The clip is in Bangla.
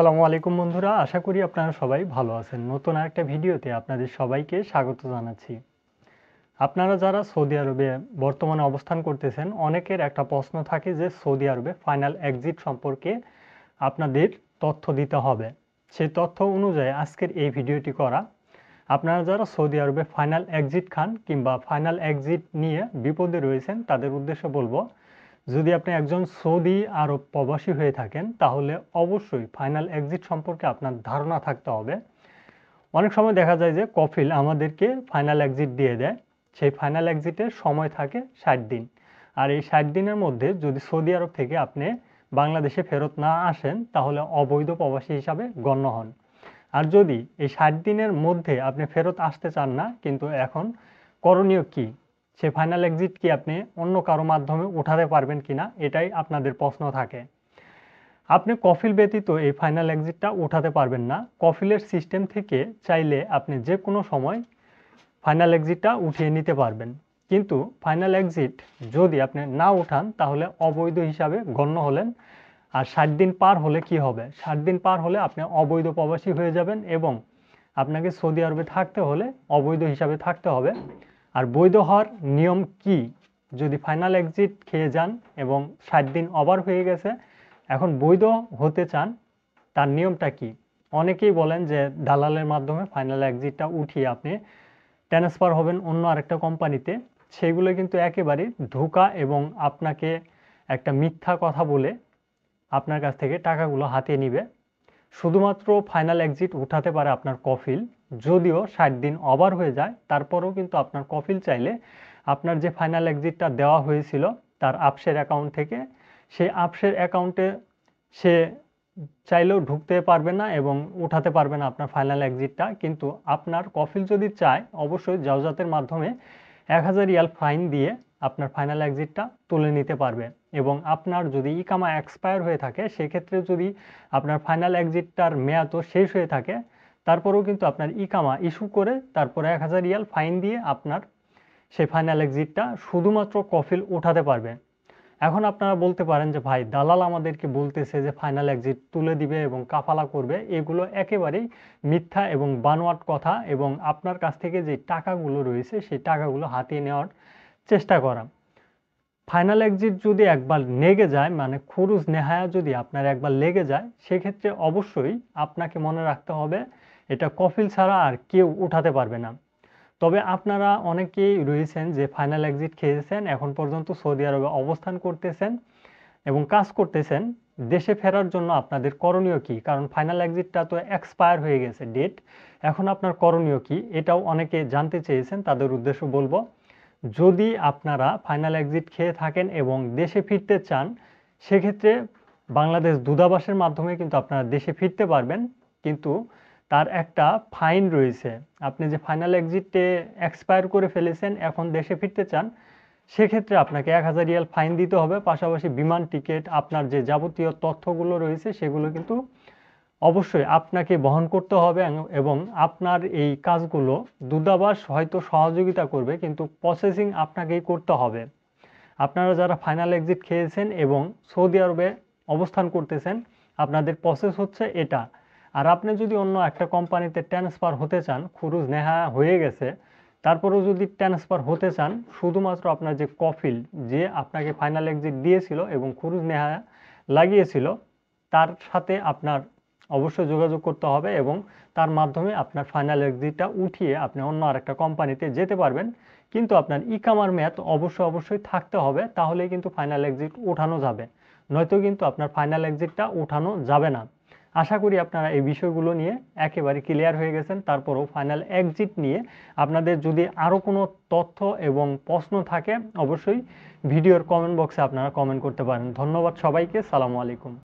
সালামু আলাইকুম বন্ধুরা আশা করি আপনারা সবাই ভালো আছেন নতুন একটা ভিডিওতে আপনাদের সবাইকে স্বাগত জানাচ্ছি আপনারা যারা সৌদি আরবে বর্তমানে অবস্থান করতেছেন অনেকের একটা প্রশ্ন থাকে যে সৌদি আরবে ফাইনাল এক্সিট সম্পর্কে আপনাদের তথ্য দিতে হবে সেই তথ্য অনুযায়ী আজকের এই ভিডিওটি করা আপনারা যারা সৌদি আরবে ফাইনাল এক্সিট খান কিংবা ফাইনাল এক্সিট নিয়ে বিপদে রয়েছেন তাদের উদ্দেশ্যে বলবো যদি আপনি একজন সৌদি আরব প্রবাসী হয়ে থাকেন তাহলে অবশ্যই ফাইনাল এক্সিট সম্পর্কে আপনার ধারণা থাকতে হবে অনেক সময় দেখা যায় যে কফিল আমাদেরকে ফাইনাল এক্সিট দিয়ে দেয় সেই ফাইনাল এক্সিটের সময় থাকে ষাট দিন আর এই ষাট দিনের মধ্যে যদি সৌদি আরব থেকে আপনি বাংলাদেশে ফেরত না আসেন তাহলে অবৈধ প্রবাসী হিসাবে গণ্য হন আর যদি এই ষাট দিনের মধ্যে আপনি ফেরত আসতে চান না কিন্তু এখন করণীয় কি সে ফাইনাল এক্সিট কি আপনি অন্য কারো মাধ্যমে উঠাতে পারবেন কিনা এটাই আপনাদের প্রশ্ন থাকে আপনি কফিল ব্যতীত এই ফাইনাল এক্সিটটা উঠাতে পারবেন না কফিলের সিস্টেম থেকে চাইলে আপনি যে কোনো সময় ফাইনাল এক্সিটটা উঠিয়ে নিতে পারবেন কিন্তু ফাইনাল এক্সিট যদি আপনি না উঠান তাহলে অবৈধ হিসাবে গণ্য হলেন আর ষাট দিন পার হলে কি হবে ষাট দিন পার হলে আপনি অবৈধ প্রবাসী হয়ে যাবেন এবং আপনাকে সৌদি আরবে থাকতে হলে অবৈধ হিসাবে থাকতে হবে আর বৈধ হওয়ার নিয়ম কি যদি ফাইনাল এক্সিট খেয়ে যান এবং ষাট দিন ওভার হয়ে গেছে এখন বৈধ হতে চান তার নিয়মটা কি অনেকেই বলেন যে দালালের মাধ্যমে ফাইনাল এক্সিটটা উঠিয়ে আপনি ট্রান্সফার হবেন অন্য আরেকটা কোম্পানিতে সেগুলো কিন্তু একেবারে ধোকা এবং আপনাকে একটা মিথ্যা কথা বলে আপনার কাছ থেকে টাকাগুলো হাতিয়ে নিবে শুধুমাত্র ফাইনাল এক্সিট উঠাতে পারে আপনার কফিল যদিও ষাট দিন ওভার হয়ে যায় তারপরেও কিন্তু আপনার কফিল চাইলে আপনার যে ফাইনাল এক্সিটটা দেওয়া হয়েছিল তার আপসের অ্যাকাউন্ট থেকে সেই আপসের অ্যাকাউন্টে সে চাইলেও ঢুকতে পারবে না এবং উঠাতে পারবে না আপনার ফাইনাল এক্সিটটা কিন্তু আপনার কফিল যদি চায় অবশ্যই জাউজাতের মাধ্যমে এক হাজার রিয়াল ফাইন দিয়ে আপনার ফাইনাল এক্সিটটা তুলে নিতে পারবে এবং আপনার যদি ইকামা এক্সপায়ার হয়ে থাকে সেক্ষেত্রে যদি আপনার ফাইনাল এক্সিটটার মেয়াদও শেষ হয়ে থাকে তারপরেও কিন্তু আপনার ইকামা ইস্যু করে তারপরে এক হাজার রিয়াল ফাইন দিয়ে আপনার সেই ফাইনাল এক্সিটটা শুধুমাত্র কফিল ওঠাতে পারবে এখন আপনারা বলতে পারেন যে ভাই দালাল আমাদেরকে বলতেছে যে ফাইনাল এক্সিট তুলে দিবে এবং কাফালা করবে এগুলো একেবারেই মিথ্যা এবং বানোয়াট কথা এবং আপনার কাছ থেকে যে টাকাগুলো রয়েছে সেই টাকাগুলো হাতিয়ে নেওয়ার চেষ্টা করা ফাইনাল এক্সিট যদি একবার নেগে যায় মানে খরুজ নেহায়া যদি আপনার একবার লেগে যায় সেক্ষেত্রে অবশ্যই আপনাকে মনে রাখতে হবে এটা কফিল ছাড়া আর কেউ উঠাতে পারবে না তবে আপনারা অনেকেই রয়েছেন যে ফাইনাল এক্সিট খেয়েছেন এখন পর্যন্ত সৌদি আরবে অবস্থান করতেছেন এবং কাজ করতেছেন দেশে ফেরার জন্য আপনাদের করণীয় কি কারণ ফাইনাল এক্সিটটা তো এক্সপায়ার হয়ে গেছে ডেট এখন আপনার করণীয় কি এটাও অনেকে জানতে চেয়েছেন তাদের উদ্দেশ্য বলবো যদি আপনারা ফাইনাল এক্সিট খেয়ে থাকেন এবং দেশে ফিরতে চান সেক্ষেত্রে বাংলাদেশ দূতাবাসের মাধ্যমে কিন্তু আপনারা দেশে ফিরতে পারবেন কিন্তু তার একটা ফাইন রয়েছে আপনি যে ফাইনাল এক্সিটে এক্সপায়ার করে ফেলেছেন এখন দেশে ফিরতে চান সেক্ষেত্রে আপনাকে এক হাজার রিয়াল ফাইন দিতে হবে পাশাপাশি বিমান টিকিট আপনার যে যাবতীয় তথ্যগুলো রয়েছে সেগুলো কিন্তু অবশ্যই আপনাকে বহন করতে হবে এবং আপনার এই কাজগুলো দূতাবাস হয়তো সহযোগিতা করবে কিন্তু প্রসেসিং আপনাকেই করতে হবে আপনারা যারা ফাইনাল এক্সিট খেয়েছেন এবং সৌদি আরবে অবস্থান করতেছেন আপনাদের প্রসেস হচ্ছে এটা আর আপনি যদি অন্য একটা কোম্পানিতে ট্রান্সফার হতে চান খুরুজ নেহা হয়ে গেছে তারপরেও যদি ট্রান্সফার হতে চান শুধুমাত্র আপনার যে কফিল যে আপনাকে ফাইনাল এক্সিট দিয়েছিল এবং খুরুজ নেহা লাগিয়েছিল তার সাথে আপনার অবশ্যই যোগাযোগ করতে হবে এবং তার মাধ্যমে আপনার ফাইনাল এক্সিটটা উঠিয়ে আপনি অন্য আরেকটা কোম্পানিতে যেতে পারবেন কিন্তু আপনার ই কামার ম্যাথ অবশ্যই অবশ্যই থাকতে হবে তাহলে কিন্তু ফাইনাল এক্সিট ওঠানো যাবে নয়তো কিন্তু আপনার ফাইনাল এক্সিটটা ওঠানো যাবে না আশা করি আপনারা এই বিষয়গুলো নিয়ে একেবারে ক্লিয়ার হয়ে গেছেন তারপরও ফাইনাল এক্সিট নিয়ে আপনাদের যদি আরও কোনো তথ্য এবং প্রশ্ন থাকে অবশ্যই ভিডিওর কমেন্ট বক্সে আপনারা কমেন্ট করতে পারেন ধন্যবাদ সবাইকে সালামু আলাইকুম